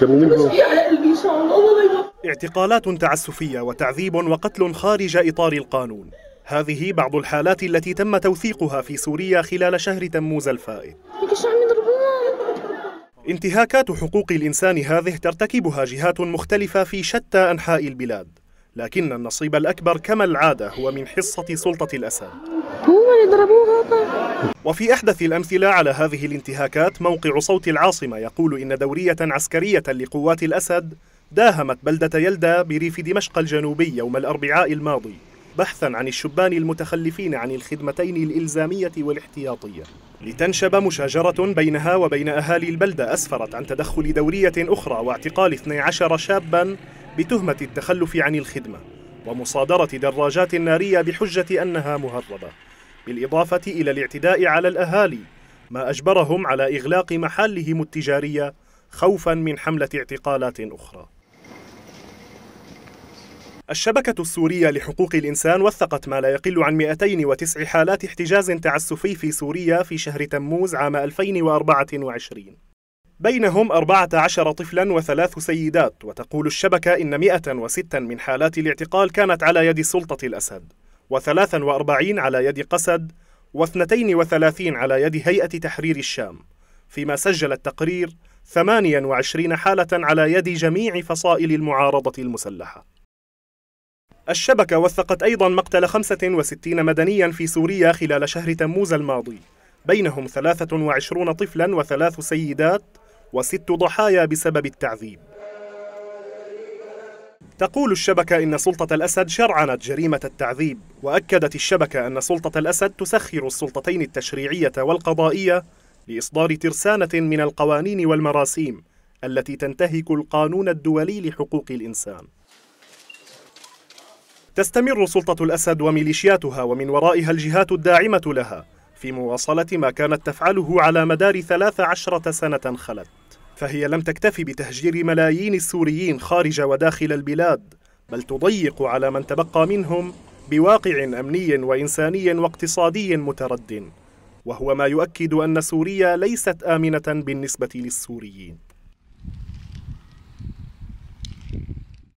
جابوا قلبي ان شاء الله اعتقالات تعسفيه وتعذيب وقتل خارج اطار القانون هذه بعض الحالات التي تم توثيقها في سوريا خلال شهر تموز الفائت انتهاكات حقوق الانسان هذه ترتكبها جهات مختلفه في شتى انحاء البلاد لكن النصيب الاكبر كما العاده هو من حصه سلطه الاسد يضربوها طيب. وفي أحدث الأمثلة على هذه الانتهاكات موقع صوت العاصمة يقول إن دورية عسكرية لقوات الأسد داهمت بلدة يلدا بريف دمشق الجنوبي يوم الأربعاء الماضي بحثا عن الشبان المتخلفين عن الخدمتين الإلزامية والاحتياطية لتنشب مشاجرة بينها وبين أهالي البلدة أسفرت عن تدخل دورية أخرى واعتقال 12 شابا بتهمة التخلف عن الخدمة ومصادرة دراجات نارية بحجة أنها مهربة بالإضافة إلى الاعتداء على الأهالي ما أجبرهم على إغلاق محلهم التجارية خوفا من حملة اعتقالات أخرى الشبكة السورية لحقوق الإنسان وثقت ما لا يقل عن 209 حالات احتجاز تعسفي في سوريا في شهر تموز عام 2024 بينهم 14 طفلا وثلاث سيدات وتقول الشبكة إن 106 من حالات الاعتقال كانت على يد سلطة الأسد و43 على يد قسد و32 على يد هيئة تحرير الشام فيما سجل التقرير 28 حالة على يد جميع فصائل المعارضة المسلحة الشبكة وثقت أيضا مقتل 65 مدنيا في سوريا خلال شهر تموز الماضي بينهم 23 طفلا وثلاث سيدات وست ضحايا بسبب التعذيب تقول الشبكة إن سلطة الأسد شرعنت جريمة التعذيب وأكدت الشبكة أن سلطة الأسد تسخر السلطتين التشريعية والقضائية لإصدار ترسانة من القوانين والمراسيم التي تنتهك القانون الدولي لحقوق الإنسان تستمر سلطة الأسد وميليشياتها ومن ورائها الجهات الداعمة لها في مواصلة ما كانت تفعله على مدار 13 سنة خلت فهي لم تكتفي بتهجير ملايين السوريين خارج وداخل البلاد بل تضيق على من تبقى منهم بواقع امني وانساني واقتصادي متردٍ وهو ما يؤكد أن سوريا ليست آمنة بالنسبة للسوريين